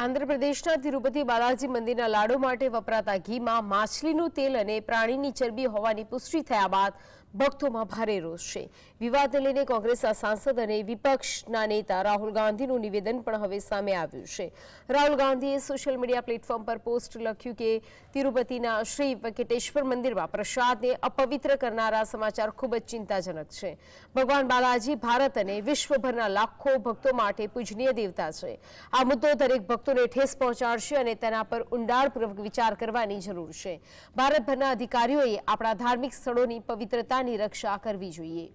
આંધ્રપ્રદેશના તિરુપતિ બાલાજી મંદિરના લાડુ માટે વપરાતા ઘીમાં માછલીનું તેલ અને પ્રાણીની ચરબી હોવાની પુષ્ટિ થયા બાદ ભક્તોમાં ભારે રોષ છે વિવાદને લઈને કોંગ્રેસના સાંસદ અને વિપક્ષના નેતા રાહુલ ગાંધીનું નિવેદન પણ હવે સામે આવ્યું છે રાહુલ ગાંધીએ સોશિયલ મીડિયા પ્લેટફોર્મ પર પોસ્ટ લખ્યું કે તિરુપતિના શ્રી વેંકટેશ્વર મંદિરમાં પ્રસાદને અપવિત્ર કરનારા સમાચાર ખૂબ જ ચિંતાજનક છે ભગવાન બાલાજી ભારત અને વિશ્વભરના લાખો ભક્તો માટે પૂજનીય દેવતા છે આ મુદ્દો દરેક ભક્તોને ઠેસ પહોંચાડશે અને તેના પર ઊંડાણપૂર્વક વિચાર કરવાની જરૂર છે ભારતભરના અધિકારીઓએ આપણા ધાર્મિક સ્થળોની પવિત્રતાની રક્ષા કરવી જોઈએ